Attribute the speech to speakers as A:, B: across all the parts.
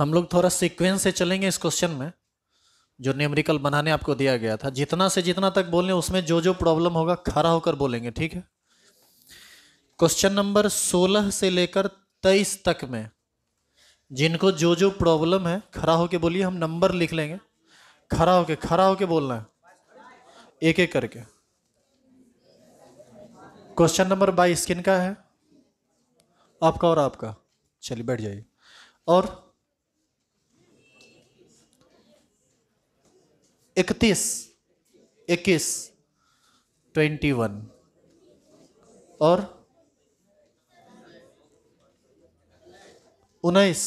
A: हम लोग थोड़ा सीक्वेंस से चलेंगे इस क्वेश्चन में जो न्यूमेरिकल बनाने आपको दिया गया था जितना से जितना तक बोलने उसमें जो जो प्रॉब्लम होगा खड़ा होकर बोलेंगे ठीक है क्वेश्चन नंबर 16 से लेकर 23 तक में जिनको जो जो प्रॉब्लम है खड़ा होके बोलिए हम नंबर लिख लेंगे खड़ा होके खड़ा होके बोलना है एक एक करके क्वेश्चन नंबर बाईस किन का है आपका और आपका चलिए बैठ जाइए और इकतीस इक्कीस ट्वेंटी वन और उन्नीस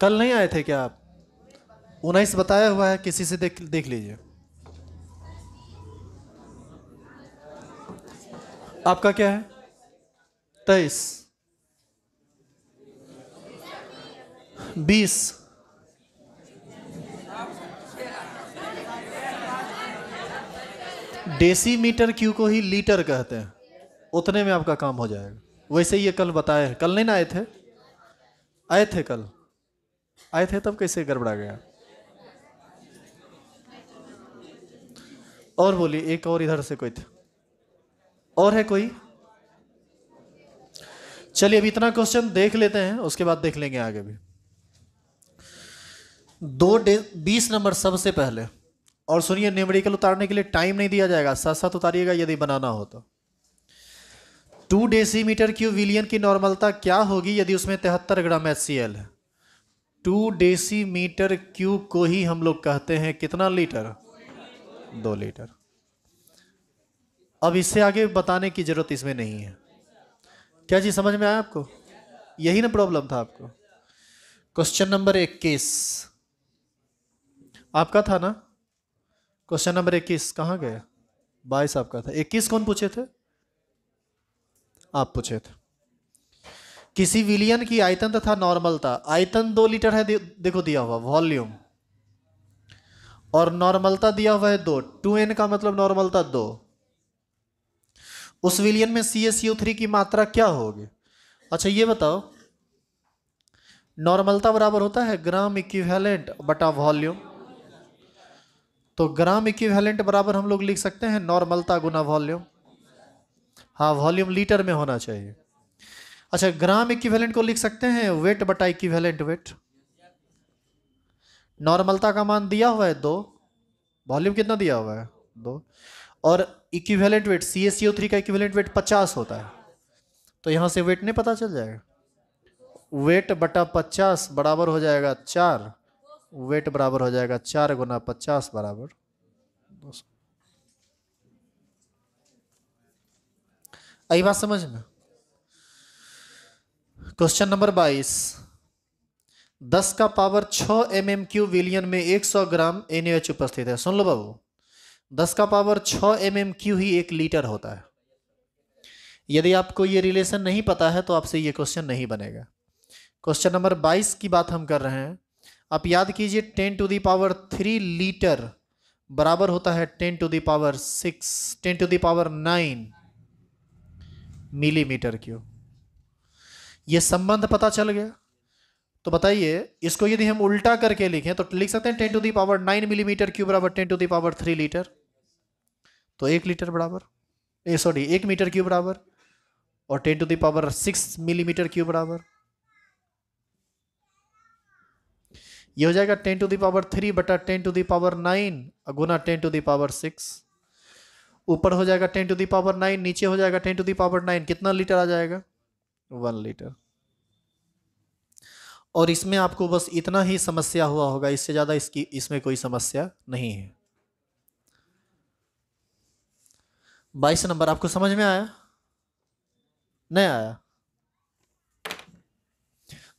A: कल नहीं आए थे क्या आप उन्नीस बताया हुआ है किसी से देख देख लीजिए आपका क्या है तेईस बीस मीटर क्यू को ही लीटर कहते हैं उतने में आपका काम हो जाएगा वैसे ये कल बताए हैं कल नहीं ना आए थे आए थे कल आए थे तब कैसे गड़बड़ा गया और बोलिए एक और इधर से कोई था और है कोई चलिए अब इतना क्वेश्चन देख लेते हैं उसके बाद देख लेंगे आगे भी दो डे बीस नंबर सबसे पहले और सुनिए न्यूमेरिकल उतारने के लिए टाइम नहीं दिया जाएगा साथ साथ उतारिएगा यदि बनाना हो तो टू डेसीमीटर क्यूब विलियन की नॉर्मलता क्या होगी यदि उसमें तिहत्तर ग्राम एच सी है टू डेसीमीटर क्यूब को ही हम लोग कहते हैं कितना लीटर दो लीटर अब इससे आगे बताने की जरूरत इसमें नहीं है क्या जी समझ में आया आपको यही ना प्रॉब्लम था आपको क्वेश्चन नंबर इक्कीस आपका था ना क्वेश्चन नंबर इक्कीस कहाँ गया बाईस आपका था इक्कीस कौन पूछे थे आप पूछे थे किसी विलियन की आयतन तथा नॉर्मलता आयतन दो लीटर है देखो दिया हुआ वॉल्यूम और नॉर्मलता दिया हुआ है दो टू एन का मतलब नॉर्मलता दो उस विलियन में सी एस थ्री की मात्रा क्या होगी अच्छा ये बताओ नॉर्मलता बराबर होता है ग्राम इक्विवेलेंट बटा वॉल्यूम तो ग्राम इक्विवेलेंट बराबर हम लोग लिख सकते हैं नॉर्मलता गुना वॉल्यूम हाँ वॉल्यूम लीटर में होना चाहिए अच्छा ग्राम इक्विवेलेंट को लिख सकते हैं वेट बटा इक्विवेलेंट वेट नॉर्मलता का मान दिया हुआ है दो वॉल्यूम कितना दिया हुआ है दो और equivalent weight C S C O three का इक्विवेलेंट वेट पचास होता है तो यहाँ से वेट नहीं पता चल जाएगा वेट बटा पचास बराबर हो जाएगा चार वेट बराबर हो जाएगा चार गुना पचास बराबर दो सौ आई बात समझ में क्वेश्चन नंबर बाईस दस का पावर छ एम एम क्यू विलियन में एक सौ ग्राम एन उपस्थित है सुन लो बाबू दस का पावर छ एम एम क्यू ही एक लीटर होता है यदि आपको ये रिलेशन नहीं पता है तो आपसे ये क्वेश्चन नहीं बनेगा क्वेश्चन नंबर बाईस की बात हम कर रहे हैं आप याद कीजिए ten to the power three litre बराबर होता है ten to the power six ten to the power nine millimetre क्यों यह संबंध पता चल गया तो बताइए इसको यदि हम उल्टा करके लिखें तो लिख सकते हैं ten to the power nine millimetre cube बराबर ten to the power three litre तो एक लीटर बराबर ए सॉरी एक मीटर क्यू बराबर और ten to the power six millimetre cube बराबर ये हो जाएगा टेन टू दावर थ्री बटा टेन टू दावर नाइन गुना टेन टू दावर सिक्स ऊपर हो जाएगा टेन टू दावर नाइन नीचे हो जाएगा टेन टू दावर नाइन कितना लीटर आ जाएगा वन लीटर और इसमें आपको बस इतना ही समस्या हुआ होगा इससे ज़्यादा इसकी इसमें कोई समस्या नहीं है बाईस नंबर आपको समझ में आया नहीं आया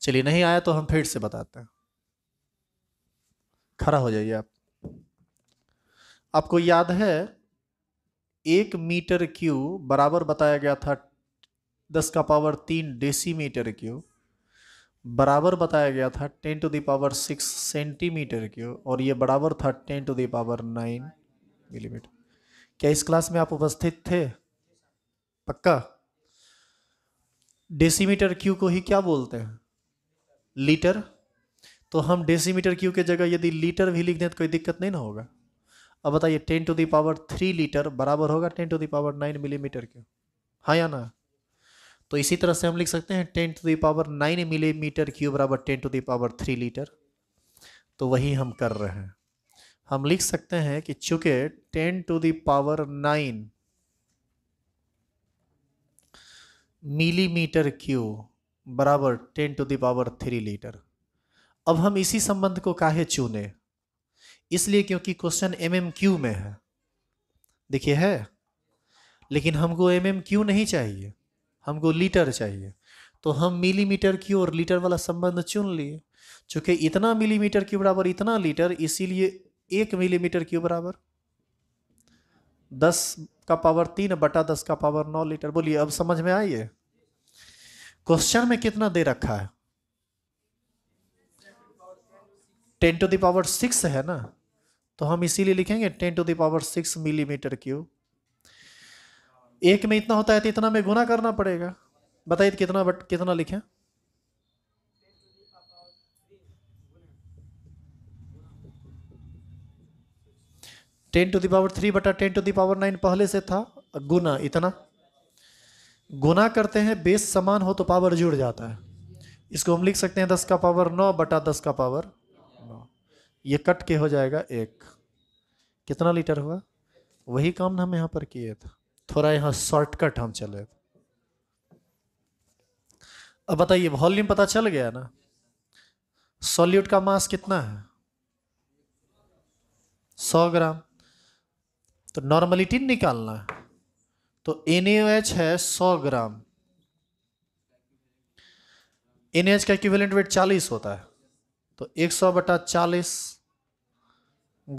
A: चलिए नहीं आया तो हम फिर से बताते हैं खड़ा हो जाइए आप आपको याद है एक मीटर क्यू बराबर बताया गया था दस का पावर तीन डेसीमीटर क्यू बराबर बताया गया था ten to the power six centimetre cube और ये बराबर था ten to the power nine millimetre क्या इस क्लास में आप उपस्थित थे पक्का डेसीमीटर क्यू को ही क्या बोलते हैं लीटर तो हम डेसीमीटर क्यू के जगह यदि लीटर भी लिख दें तो कोई दिक्कत नहीं ना होगा अब बताइए ten to the power three litre बराबर होगा ten to the power nine millimetre cube हाँ या ना तो इसी तरह से हम लिख सकते हैं ten to the power nine millimetre cube बराबर ten to the power three litre तो वही हम कर रहे हैं हम लिख सकते हैं कि चूंकि ten to the power nine millimetre cube बराबर ten to the power three litre अब हम इसी संबंध को काहे चुने इसलिए क्योंकि क्वेश्चन एम एम क्यू में है देखिए है लेकिन हमको एम एम क्यू नहीं चाहिए हमको लीटर चाहिए तो हम मिलीमीटर की और लीटर वाला संबंध चुन लिए चूंकि इतना मिलीमीटर की बराबर इतना लीटर इसीलिए एक मिलीमीटर की बराबर दस का पावर तीन बटा दस का पावर नौ लीटर बोलिए अब समझ में आइए क्वेश्चन में कितना दे रखा है टेन टू दावर सिक्स है ना तो हम इसीलिए लिखेंगे ten to the power six millimetre cube एक में इतना होता है तो इतना में गुना करना पड़ेगा बताइए कितना बट कितना लिखें टेन टू दावर थ्री बटा टेन टू दावर नाइन पहले से था गुना इतना गुना करते हैं बेस समान हो तो पावर जुड़ जाता है इसको हम लिख सकते हैं दस का पावर नौ बटा दस का पावर ये कट के हो जाएगा एक कितना लीटर हुआ वही काम हम यहाँ पर किए थे थोड़ा यहाँ शॉर्टकट हम चले थे अब बताइए वॉल्यूम पता चल गया ना सॉल्यूट का मास कितना है सौ ग्राम तो नॉर्मलिटी निकालना है तो एन है सौ ग्राम एन का इक्विवेलेंट वेट चालीस होता है तो 100 बटा चालीस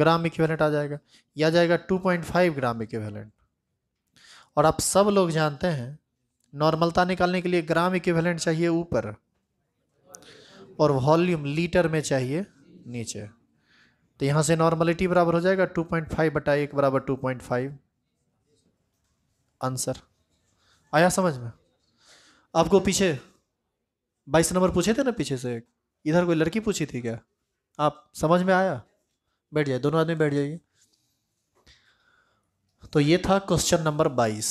A: ग्राम इक्विवेलेंट आ जाएगा या जाएगा 2.5 ग्राम इक्विवेलेंट और आप सब लोग जानते हैं नॉर्मलता निकालने के लिए ग्राम इक्विवेलेंट चाहिए ऊपर और वॉल्यूम लीटर में चाहिए नीचे तो यहाँ से नॉर्मलिटी बराबर हो जाएगा 2.5 बटा एक बराबर टू आंसर आया समझ में आपको पीछे बाईस नंबर पूछे थे ना पीछे से एक इधर कोई लड़की पूछी थी क्या आप समझ में आया बैठ जाइए दोनों आदमी बैठ जाइए तो ये था क्वेश्चन नंबर बाईस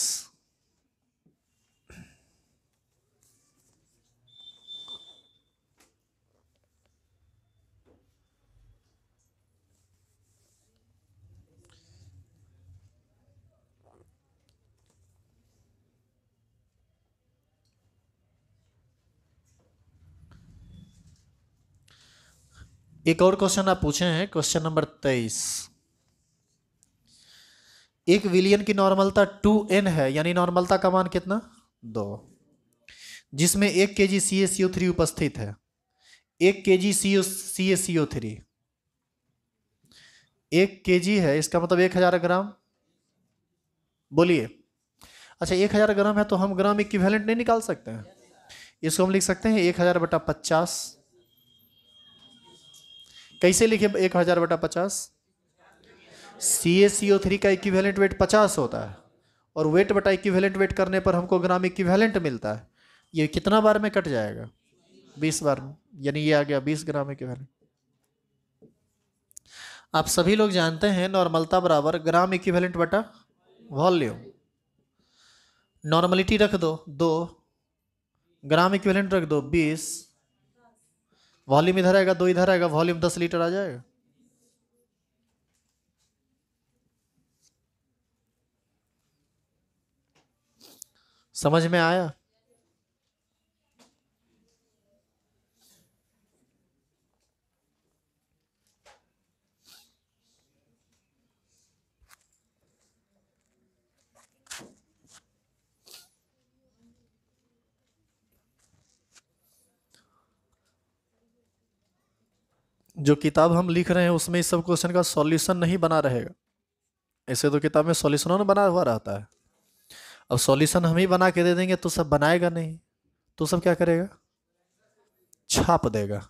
A: एक और क्वेश्चन आप पूछे हैं क्वेश्चन नंबर तेईस एक विलियन की नॉर्मलता टू एन है यानी नॉर्मलता का मान कितना दो जिसमें एक K G C S C O three उपस्थित है एक के जी सी ओ सी एस सी ओ थ्री एक के जी है इसका मतलब एक हजार ग्राम बोलिए अच्छा एक हजार ग्राम है तो हम ग्राम इक्विवेलेंट नहीं निकाल सकते हैं इसको हम लिख सकते हैं एक हजार बटा पचास कैसे लिखे एक हजार बटा पचास C A C O three का इक्विवेलेंट वेट पचास होता है और वेट बटा इक्विवेलेंट वेट करने पर हमको ग्राम इक्विवेलेंट मिलता है ये कितना बार में कट जाएगा बीस बार में यानी ये आ गया बीस ग्राम इक्विवेलेंट आप सभी लोग जानते हैं नॉर्मलता बराबर ग्राम इक्विवेलेंट बटा वॉल्यूम नॉर्मलिटी रख दो दो ग्राम इक्विवेलेंट रख दो बीस वॉल्यूम इधर आएगा दो इधर आएगा वॉल्यूम दस लीटर आ जाएगा समझ में आया जो किताब हम लिख रहे हैं उसमें इस सब क्वेश्चन का सॉल्यूशन नहीं बना रहेगा ऐसे तो किताब में सॉल्यूशन ना बना हुआ रहता है अब सॉल्यूशन हम ही बना के दे देंगे तो सब बनाएगा नहीं तो सब क्या करेगा छाप देगा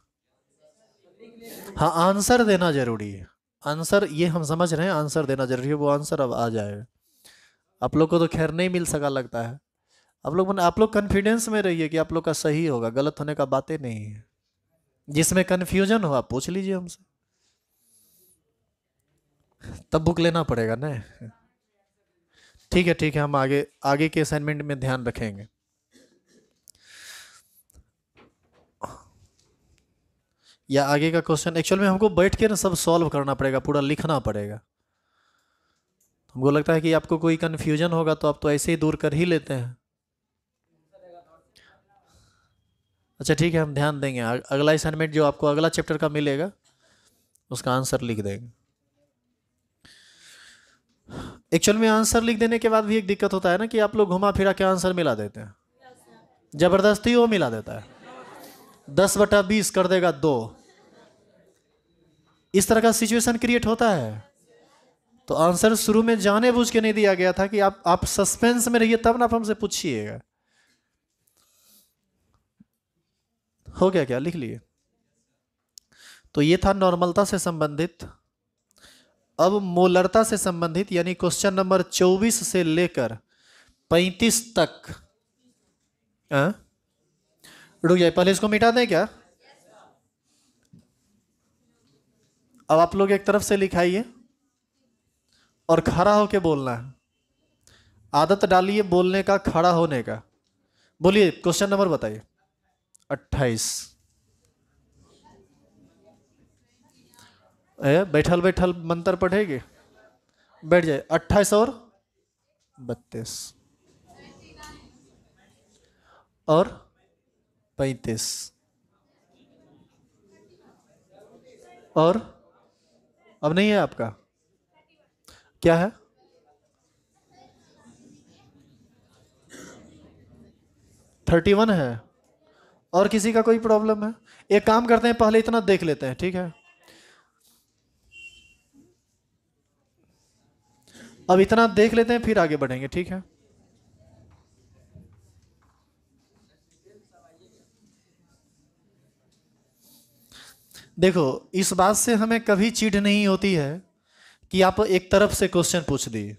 A: हाँ आंसर देना जरूरी है आंसर ये हम समझ रहे हैं आंसर देना जरूरी है वो आंसर अब आ जाएगा आप लोग को तो खैर नहीं मिल सका लगता है आप लोग आप लोग कॉन्फिडेंस में रहिए कि आप लोग का सही होगा गलत होने का बातें नहीं है जिसमें कन्फ्यूजन हो आप पूछ लीजिए हमसे तब बुक लेना पड़ेगा ना ठीक है ठीक है हम आगे आगे के असाइनमेंट में ध्यान रखेंगे या आगे का क्वेश्चन एक्चुअल में हमको बैठ के ना सब सॉल्व करना पड़ेगा पूरा लिखना पड़ेगा हमको लगता है कि आपको कोई कन्फ्यूजन होगा तो आप तो ऐसे ही दूर कर ही लेते हैं अच्छा ठीक है हम ध्यान देंगे अगला असाइनमेंट जो आपको अगला चैप्टर का मिलेगा उसका आंसर लिख देंगे एक्चुअल में आंसर लिख देने के बाद भी एक दिक्कत होता है ना कि आप लोग घुमा फिरा के आंसर मिला देते हैं जबरदस्ती वो मिला देता है दस बटा बीस कर देगा दो इस तरह का सिचुएशन क्रिएट होता है तो आंसर शुरू में जाने बूझ के नहीं दिया गया था कि आप आप सस्पेंस में रहिए तब ना आप हमसे पूछिएगा हो गया क्या लिख लिए तो ये था नॉर्मलता से संबंधित अब मोलरता से संबंधित यानी क्वेश्चन नंबर 24 से लेकर 35 तक हाँ? रुक जाए पहले इसको मिटा दें क्या अब आप लोग एक तरफ से लिखाइए और खड़ा होके बोलना है आदत डालिए बोलने का खड़ा होने का बोलिए क्वेश्चन नंबर बताइए अट्ठाईस बैठल बैठल मंत्र पढ़ेगी बैठ जाए अट्ठाईस और बत्तीस और पैंतीस और अब नहीं है आपका क्या है थर्टी वन है और किसी का कोई प्रॉब्लम है एक काम करते हैं पहले इतना देख लेते हैं ठीक है अब इतना देख लेते हैं फिर आगे बढ़ेंगे ठीक है देखो इस बात से हमें कभी चिढ़ नहीं होती है कि आप एक तरफ से क्वेश्चन पूछ दिए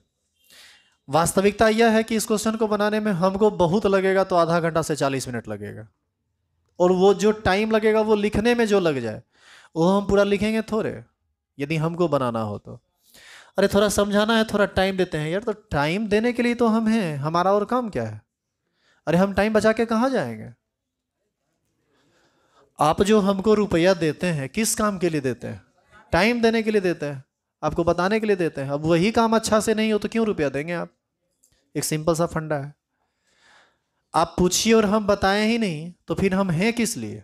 A: वास्तविकता यह है कि इस क्वेश्चन को बनाने में हमको बहुत लगेगा तो आधा घंटा से चालीस मिनट लगेगा और वो जो टाइम लगेगा वो लिखने में जो लग जाए वो हम पूरा लिखेंगे थोड़े यदि हमको बनाना हो तो अरे थोड़ा समझाना है थोड़ा टाइम देते हैं यार तो टाइम देने के लिए तो हम हैं हमारा और काम क्या है अरे हम टाइम बचा के कहाँ जाएंगे आप जो हमको रुपया देते हैं किस काम के लिए देते हैं टाइम देने के लिए देते हैं आपको बताने के लिए देते हैं अब वही काम अच्छा से नहीं हो तो क्यों रुपया देंगे आप एक सिंपल सा फंडा है आप पूछिए और हम बताएं ही नहीं तो फिर हम हैं किस लिए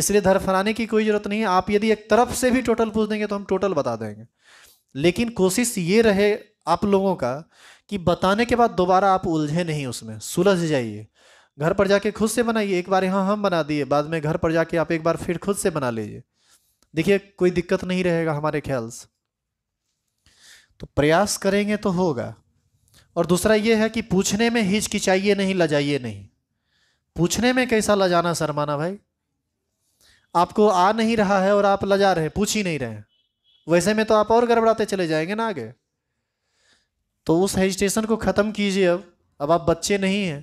A: इसलिए धरफराने की कोई ज़रूरत नहीं है आप यदि एक तरफ से भी टोटल पूछ देंगे तो हम टोटल बता देंगे लेकिन कोशिश ये रहे आप लोगों का कि बताने के बाद दोबारा आप उलझे नहीं उसमें सुलझ जाइए घर पर जाके खुद से बनाइए एक बार यहाँ हम बना दिए बाद में घर पर जाके आप एक बार फिर खुद से बना लीजिए देखिए कोई दिक्कत नहीं रहेगा हमारे ख्याल से तो प्रयास करेंगे तो होगा और दूसरा ये है कि पूछने में हिचकिचाइए नहीं लजाइए नहीं पूछने में कैसा लजाना शर्माना भाई आपको आ नहीं रहा है और आप लजा रहे पूछ ही नहीं रहे वैसे में तो आप और गड़बड़ाते चले जाएंगे ना आगे तो उस हेजिटेशन को ख़त्म कीजिए अब अब आप बच्चे नहीं हैं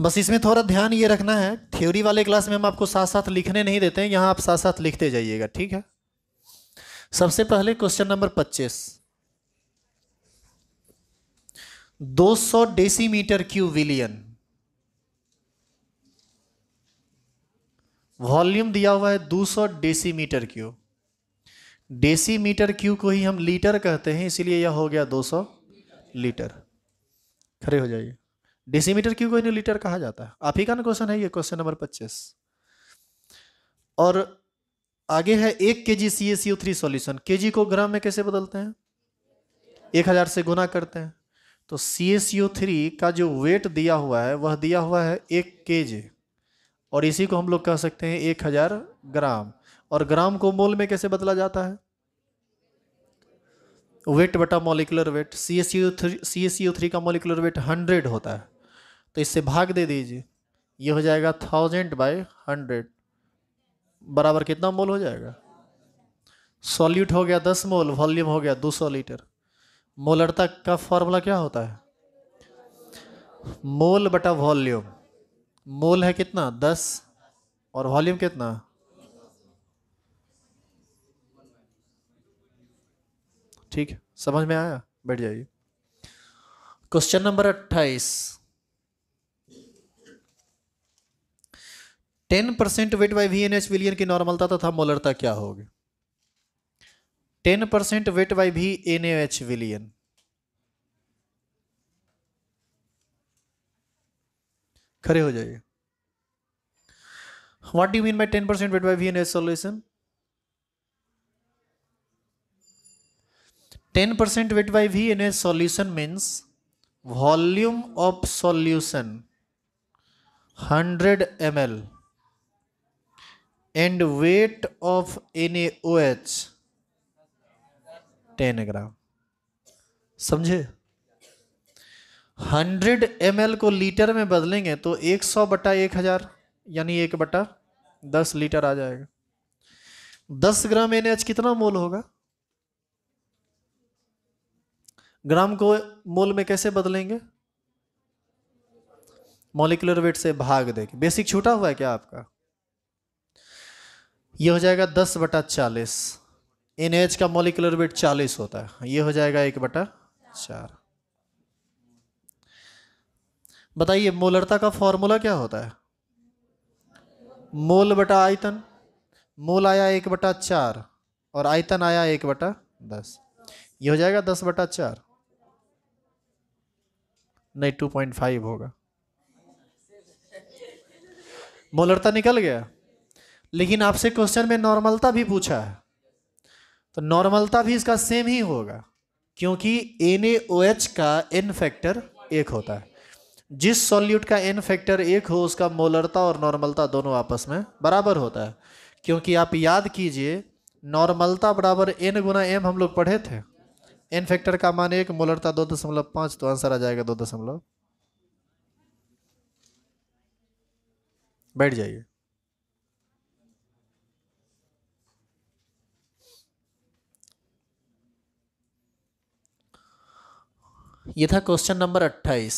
A: बस इसमें थोड़ा ध्यान ये रखना है थ्योरी वाले क्लास में हम आपको साथ साथ लिखने नहीं देते हैं यहाँ आप साथ साथ लिखते जाइएगा ठीक है सबसे पहले क्वेश्चन नंबर पच्चीस 200 डेसीमीटर क्यू विलियन वॉल्यूम दिया हुआ है 200 डेसीमीटर क्यू डेसीमीटर क्यू को ही हम लीटर कहते हैं इसलिए यह हो गया 200 लीटर खड़े हो जाइए डेसीमीटर क्यों को लीटर कहा जाता है आप ही का ना क्वेश्चन है ये क्वेश्चन नंबर पच्चीस और आगे है एक K G C S U three solution K G को ग्राम में कैसे बदलते हैं एक हजार से गुना करते हैं तो सी एस यू थ्री का जो वेट दिया हुआ है वह दिया हुआ है एक के जी और इसी को हम लोग कह सकते हैं एक हजार ग्राम और ग्राम को मोल में कैसे बदला जाता है वेट बटा molecular weight C S U three C S U three का मोलिकुलर वेट हंड्रेड होता है तो इससे भाग दे दीजिए ये हो जाएगा थाउजेंड बाय हंड्रेड बराबर कितना मोल हो जाएगा सॉल्यूट हो गया दस मोल वॉल्यूम हो गया दो सौ लीटर मोलरता का फॉर्मूला क्या होता है मोल बटा वॉल्यूम मोल है कितना दस और वॉल्यूम कितना ठीक समझ में आया बैठ जाइए क्वेश्चन नंबर अट्ठाईस ten percent weight by V N H विलियन की नॉर्मलता तथा मोलरता क्या होगी ten percent weight by V N H विलियन खड़े हो जाइए what do mean by ten percent weight by V N H solution ten percent weight by V N H solution means volume of solution hundred M L and weight of N H ten gram समझे hundred M को litre में बदलेंगे तो एक सौ बटा हजार यानी एक बटा दस लीटर आ जाएगा दस ग्राम एच कितना मोल होगा ग्राम को मोल में कैसे बदलेंगे मॉलिकुलर वेट से भाग देके बेसिक छूटा हुआ है क्या आपका ये हो जाएगा दस बटा चालीस इन एच का मोलिकुलर वेट चालीस होता है ये हो जाएगा एक बटा चार बताइए मोलरता का फॉर्मूला क्या होता है मोल बटा आयतन मोल आया एक बटा चार और आयतन आया एक बटा दस ये हो जाएगा दस बटा चार नहीं टू पॉइंट फाइव होगा मोलरता निकल गया लेकिन आपसे क्वेश्चन में नॉर्मलता भी पूछा है तो नॉर्मलता भी इसका सेम ही होगा क्योंकि एन का एन फैक्टर एक होता है जिस सॉल्यूट का एन फैक्टर एक हो उसका मोलरता और नॉर्मलता दोनों आपस में बराबर होता है क्योंकि आप याद कीजिए नॉर्मलता बराबर एन गुना एम हम लोग पढ़े थे एन फैक्टर का मान एक मोलरता दो दशमलव पाँच तो आंसर आ जाएगा दो दशमलव बैठ जाइए ये था क्वेश्चन नंबर अट्ठाईस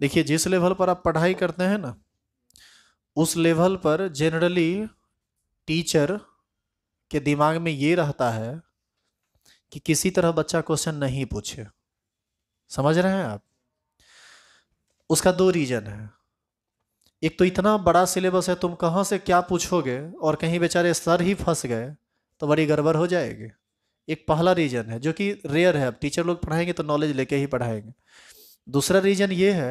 A: देखिए जिस लेवल पर आप पढ़ाई करते हैं ना उस लेवल पर जनरली टीचर के दिमाग में ये रहता है कि किसी तरह बच्चा क्वेश्चन नहीं पूछे समझ रहे हैं आप उसका दो रीजन है एक तो इतना बड़ा सिलेबस है तुम कहाँ से क्या पूछोगे और कहीं बेचारे सर ही फंस गए तो बड़ी गड़बड़ हो जाएगी एक पहला रीजन है जो कि रेयर है टीचर लोग पढ़ाएंगे तो नॉलेज लेके ही पढ़ाएंगे दूसरा रीजन ये है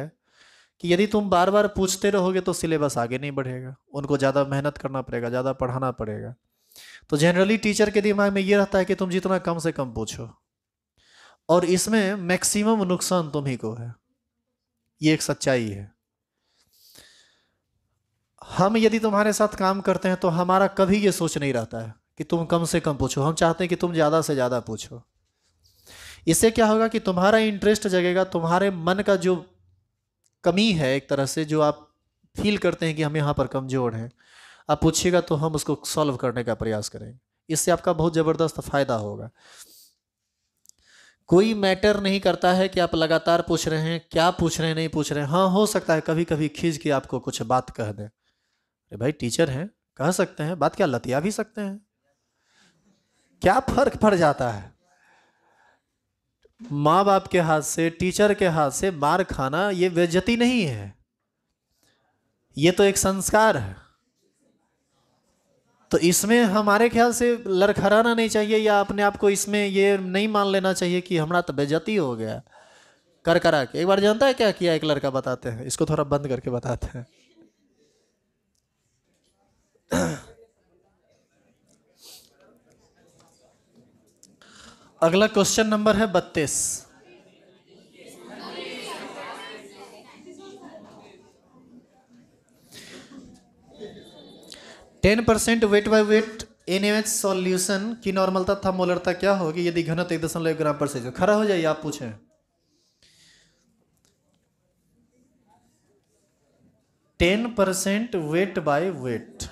A: कि यदि तुम बार बार पूछते रहोगे तो सिलेबस आगे नहीं बढ़ेगा उनको ज़्यादा मेहनत करना पड़ेगा ज़्यादा पढ़ाना पड़ेगा तो जनरली टीचर के दिमाग में ये रहता है कि तुम जितना कम से कम पूछो और इसमें मैक्सिमम नुकसान तुम्ही को है ये एक सच्चाई है हम यदि तुम्हारे साथ काम करते हैं तो हमारा कभी ये सोच नहीं रहता है कि तुम कम से कम पूछो हम चाहते हैं कि तुम ज़्यादा से ज़्यादा पूछो इससे क्या होगा कि तुम्हारा इंटरेस्ट जगेगा तुम्हारे मन का जो कमी है एक तरह से जो आप फील करते हैं कि हम यहाँ पर कमज़ोर हैं आप पूछिएगा तो हम उसको सॉल्व करने का प्रयास करेंगे इससे आपका बहुत ज़बरदस्त फ़ायदा होगा कोई मैटर नहीं करता है कि आप लगातार पूछ रहे हैं क्या पूछ रहे हैं नहीं पूछ रहे हैं हाँ हो सकता है कभी कभी खींच के आपको कुछ बात कह दें अरे भाई टीचर हैं कह सकते हैं बात क्या लतिया भी सकते हैं क्या फर्क पड़ जाता है माँ बाप के हाथ से टीचर के हाथ से मार खाना ये बेजती नहीं है ये तो एक संस्कार है तो इसमें हमारे ख्याल से लड़खड़ाना नहीं चाहिए या अपने आप को इसमें ये नहीं मान लेना चाहिए कि हमारा तो बेजती हो गया कर करा के एक बार जानता है क्या किया एक लड़का बताते हैं इसको थोड़ा बंद करके बताते हैं अगला क्वेश्चन नंबर है बत्तीस ten percent weight by weight N M H solution की नॉर्मलता था मोलरता क्या होगी यदि घनत्व एक दशमलव ग्राम पर से खड़ा हो जाइए आप पूछे ten percent weight by weight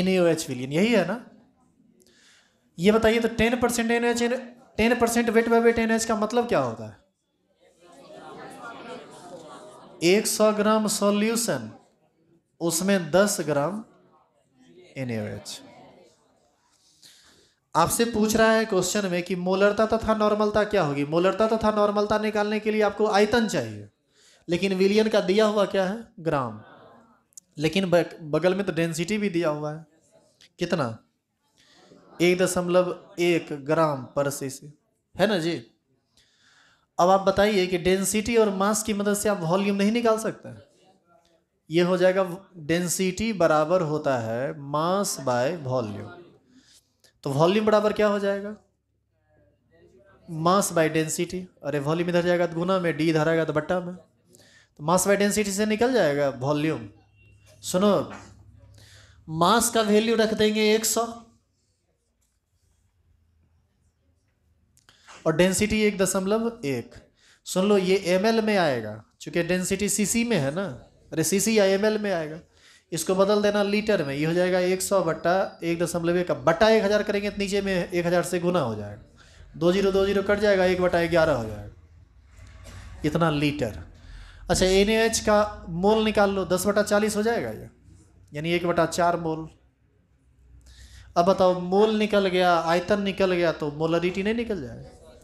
A: N H विलियन यही है ना ये बताइए तो ten percent N H ten percent weight by weight N H का मतलब क्या होता है एक सौ ग्राम सॉल्यूशन उसमें दस ग्राम इनहेरिट आपसे पूछ रहा है क्वेश्चन में कि मोलरता तथा नॉर्मलता क्या होगी मोलरता तथा नॉर्मलता निकालने के लिए आपको आयतन चाहिए लेकिन विलियन का दिया हुआ क्या है ग्राम लेकिन बगल में तो डेंसिटी भी दिया हुआ है कितना एक दशमलव एक ग्राम पर सीसी है ना जी अब आप बताइए कि डेंसिटी और मास की मदद से आप वॉल्यूम नहीं निकाल सकते हैं ये हो जाएगा डेंसिटी बराबर होता है मास बाय वॉल्यूम तो वॉल्यूम बराबर क्या हो जाएगा मास बाय डेंसिटी अरे वॉल्यूम इधर जाएगा तो गुना में डी इधर आएगा तो बट्टा में तो मास बाय डेंसिटी से निकल जाएगा वॉल्यूम सुनो मास का वैल्यू रख देंगे एक सौ और डेंसिटी एक दशमलव एक सुन लो ये एम में आएगा चूंकि डेंसिटी सीसी में है ना अरे सी सी आई एम एल में आएगा इसको बदल देना लीटर में ये हो जाएगा एक सौ बट्टा एक दशमलव एक बट्टा एक हज़ार करेंगे तो नीचे में एक हज़ार से गुना हो जाएगा दो जीरो दो जीरो कट जाएगा एक बटा ग्यारह हो जाएगा इतना लीटर अच्छा एन एच का मोल निकाल लो दस बटा चालीस हो जाएगा ये यानी एक बटा चार मोल अब बताओ मोल निकल गया आयतन निकल गया तो मोलरिटी नहीं निकल जाएगा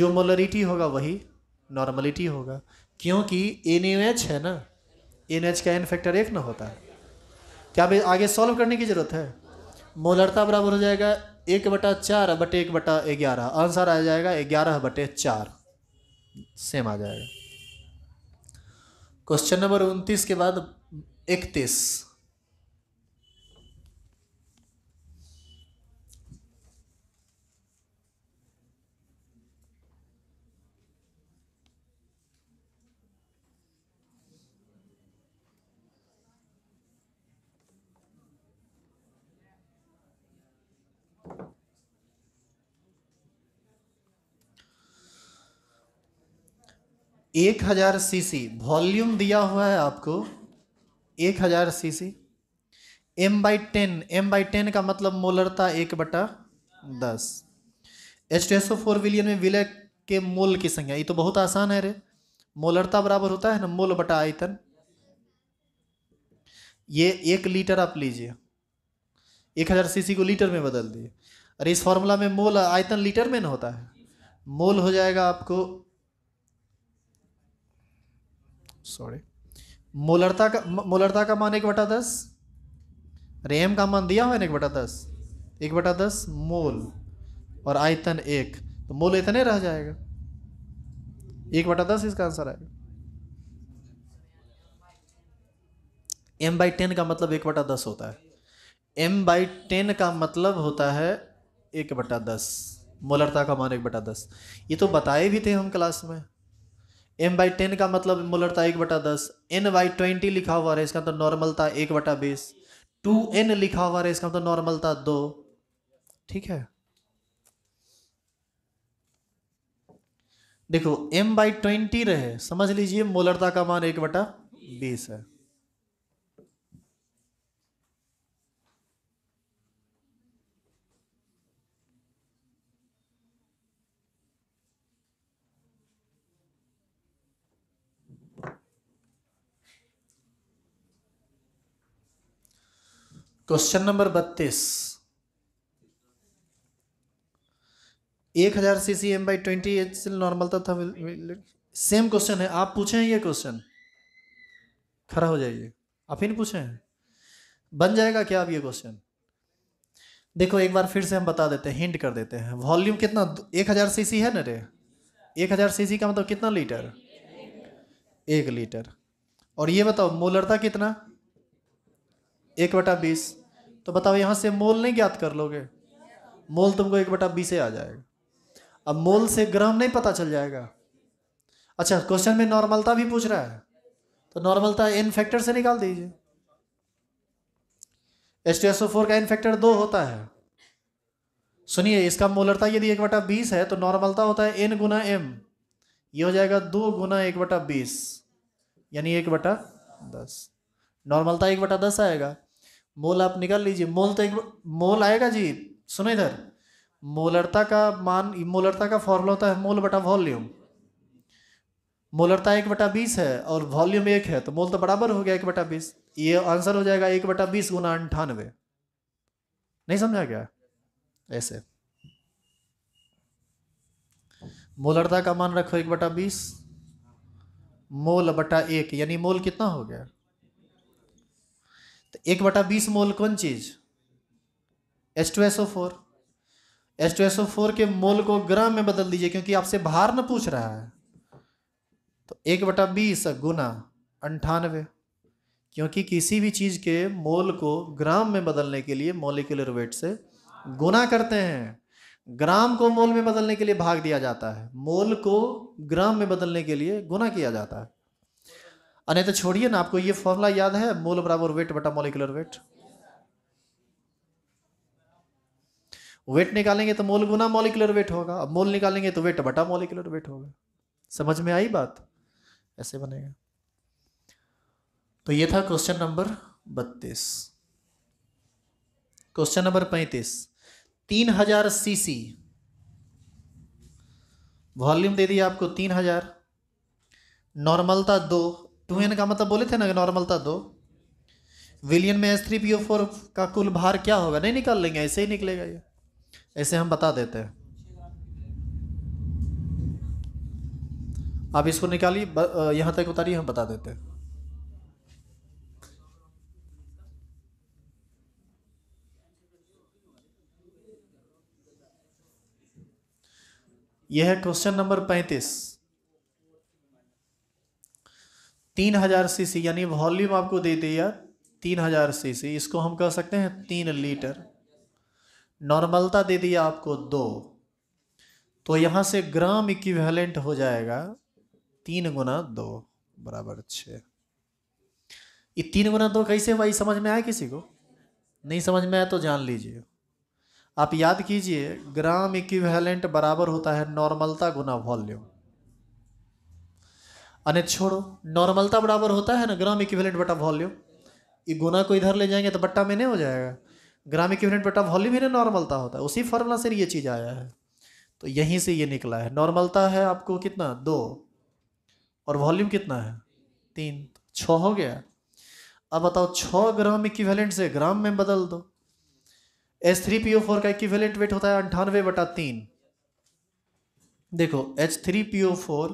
A: जो मोलरिटी होगा वही नॉर्मलिटी होगा क्योंकि एन है ना एन एच का एन फैक्टर एक ना होता है क्या भाई आगे सॉल्व करने की ज़रूरत है मोलरता बराबर हो जाएगा एक बटा चार बटे एक बटा ग्यारह आंसर आ जाएगा ग्यारह बटे चार सेम आ जाएगा क्वेश्चन नंबर उनतीस के बाद इकतीस एक हज़ार सी वॉल्यूम दिया हुआ है आपको एक हज़ार C C M by ten M by ten का मतलब मोलरता एक बटा दस H two S O four विलियन में विलय के मोल की संख्या ये तो बहुत आसान है रे मोलरता बराबर होता है ना मोल बटा आयतन ये एक लीटर आप लीजिए एक हज़ार सी को लीटर में बदल दिए और इस फॉर्मूला में मोल आयतन लीटर में ना होता है मोल हो जाएगा आपको सॉरी मोलरता का मूलरता का मान एक बटा दस रेम का मान दिया हुआ है एक बटा दस एक बटा दस मोल और आयतन एक तो मोल इतने रह जाएगा एक बटा दस इसका आंसर आएगा एम बाई टेन का मतलब एक बटा दस होता है एम बाई टेन का मतलब होता है एक बटा दस मोलरता का मान एक बटा दस ये तो बताए भी थे हम क्लास में एम बाई टेन का मतलब मोलर था एक बटा दस एन बाई ट्वेंटी लिखा हुआ है इसका तो मतलब नॉर्मल था एक बटा बीस टू एन लिखा हुआ है इसका तो मतलब नॉर्मल था दो ठीक है देखो m बाई ट्वेंटी रहे समझ लीजिए मोलरता का मान एक बटा बीस है क्वेश्चन नंबर बत्तीस एक हजार C C M by twenty H normal था सेम क्वेश्चन है आप पूछे हैं ये क्वेश्चन खड़ा हो जाइए आप ही नहीं पूछे हैं बन जाएगा क्या आप ये क्वेश्चन देखो एक बार फिर से हम बता देते हैं हिंट कर देते हैं वॉल्यूम कितना एक हजार सी सी है ना रे एक हजार सी का मतलब कितना लीटर एक लीटर और ये बताओ मोलरता कितना एक बटा बीस तो बताओ यहां से मोल नहीं ज्ञात कर लोगे मोल तुमको एक बटा बी से आ जाएगा अब मोल से ग्राम नहीं पता चल जाएगा अच्छा क्वेश्चन में नॉर्मलता भी पूछ रहा है तो नॉर्मलता एन फैक्टर से निकाल दीजिए S T S O four का एन फैक्टर दो होता है सुनिए इसका मोलरता यदि एक बटा बीस है तो नॉर्मलता होता है एन गुना एम ये हो जाएगा दो गुना एक बटा बीस यानी एक बटा दस नॉर्मलता एक बटा दस आएगा मोल आप निकाल लीजिए मोल तो एक मोल आएगा जी सुनो इधर मोलरता का मान मोलरता का फॉर्मूला होता है मोल बटा वॉल्यूम मोलरता एक बटा बीस है और वॉल्यूम एक है तो मोल तो बराबर हो गया एक बटा बीस ये आंसर हो जाएगा एक बटा बीस गुना अंठानवे नहीं समझा क्या ऐसे मोलरता का मान रखो एक बटा बीस मोल बटा एक यानी मोल कितना हो गया एक बटा बीस मोल कौन चीज S two S O four S two S O four के मोल को ग्राम में बदल दीजिए क्योंकि आपसे भार न पूछ रहा है तो एक बटा बीस गुना अंठानवे क्योंकि किसी भी चीज़ के मोल को ग्राम में बदलने के लिए मोलिकुलर वेट से गुना करते हैं ग्राम को मोल में बदलने के लिए भाग दिया जाता है मोल को ग्राम में बदलने के लिए गुना किया जाता है अने तो छोड़िए ना आपको ये फॉर्मूला याद है मोल बराबर वेट बटा मोलिकुलर वेट वेट निकालेंगे तो मोल गुना मोलिकुलर वेट होगा अब मोल निकालेंगे तो वेट बटा मोलिकुलर वेट होगा समझ में आई बात ऐसे बनेगा तो ये था क्वेश्चन नंबर बत्तीस क्वेश्चन नंबर पैंतीस तीन हजार सीसी वॉल्यूम दे दिया आपको तीन हजार नॉर्मलता दो टू एन का मतलब बोले थे ना नॉर्मलता दो विलियन में S three P O four का कुल भार क्या होगा नहीं निकाल लेंगे ऐसे ही निकलेगा ये ऐसे हम बता देते हैं आप इसको निकालिए यहाँ तक उतारिए हम बता देते हैं यह है क्वेश्चन नंबर पैंतीस तीन हजार सी यानी वॉल्यूम आपको दे दिया तीन हजार सी इसको हम कह सकते हैं तीन लीटर नॉर्मलता दे दिया आपको दो तो यहाँ से ग्राम इक्विवेलेंट हो जाएगा तीन गुना दो बराबर छः ये तीन गुना दो कैसे भाई समझ में आया किसी को नहीं समझ में आया तो जान लीजिए आप याद कीजिए ग्राम इक्विवेलेंट बराबर होता है नॉर्मलता गुना वॉल्यूम अने छोड़ो नॉर्मलता तो बराबर होता है ना ग्राम इक्विवेलेंट बटा वॉल्यूम ये गुना को इधर ले जाएंगे तो बट्टा में नहीं हो जाएगा ग्राम इक्विवेलेंट बटा वॉल्यूम ही ना नॉर्मलता होता है उसी फॉर्मूला से ये चीज़ आया है तो यहीं से ये निकला है नॉर्मलता है आपको कितना दो और वॉल्यूम कितना है तीन तो छ हो गया अब बताओ छः ग्राम इक्विवेलेंट से ग्राम में बदल दो H three P O four का इक्विवेलेंट वेट होता है अंठानवे बटा तीन देखो H three P O four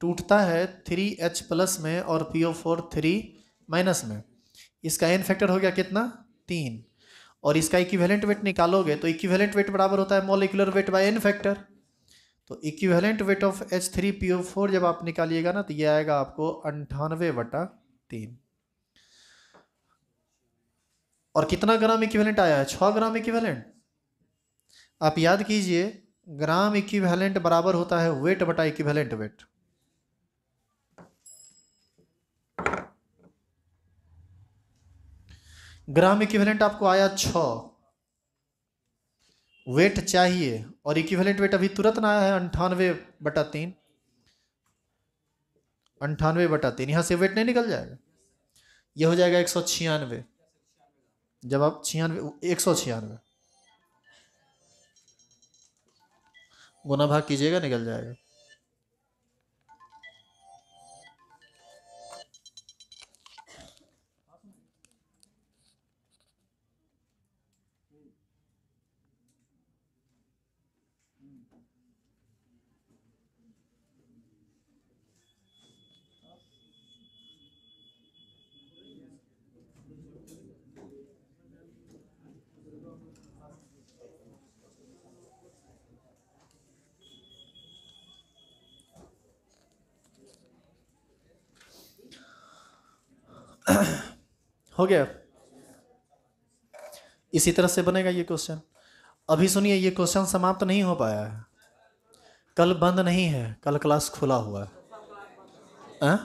A: टूटता है थ्री एच प्लस में और P O four three minus में इसका एन फैक्टर हो गया कितना तीन और इसका इक्विवेलेंट वेट निकालोगे तो इक्विवेलेंट वेट बराबर होता है molecular weight by N factor तो equivalent weight of H three P O four जब आप निकालिएगा ना तो ये आएगा आपको अंठानवे बटा तीन और कितना ग्राम इक्विवेलेंट आया है छः ग्राम इक्विवेलेंट आप याद कीजिए ग्राम इक्विवेलेंट बराबर होता है वेट बटा इक्विवेलेंट वेट ग्राम इक्विवेलेंट आपको आया छ वेट चाहिए और इक्विवेलेंट वेट अभी तुरंत ना आया है अंठानवे बटा तीन अंठानवे बटा तीन यहां से वेट नहीं निकल जाएगा यह हो जाएगा एक सौ छियानवे जब आप छियानवे एक सौ छियानवे गुना भाग कीजिएगा निकल जाएगा हो गया इसी तरह से बनेगा ये क्वेश्चन अभी सुनिए ये क्वेश्चन समाप्त नहीं हो पाया है कल बंद नहीं है कल क्लास खुला हुआ है आ? हाँ?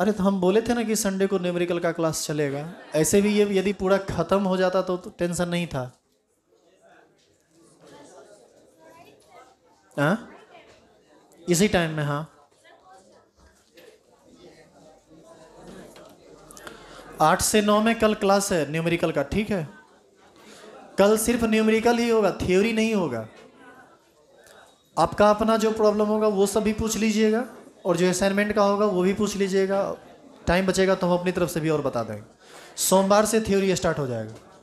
A: अरे तो हम बोले थे ना कि संडे को न्यूमेरिकल का क्लास चलेगा ऐसे भी ये यदि पूरा ख़त्म हो जाता तो, तो टेंशन नहीं था आ? हाँ? इसी टाइम में हाँ आठ से नौ में कल क्लास है न्यूमेरिकल का ठीक है कल सिर्फ न्यूमेरिकल ही होगा थ्योरी नहीं होगा आपका अपना जो प्रॉब्लम होगा वो सब भी पूछ लीजिएगा और जो असाइनमेंट का होगा वो भी पूछ लीजिएगा टाइम बचेगा तो हम अपनी तरफ से भी और बता देंगे सोमवार से थ्योरी स्टार्ट हो जाएगा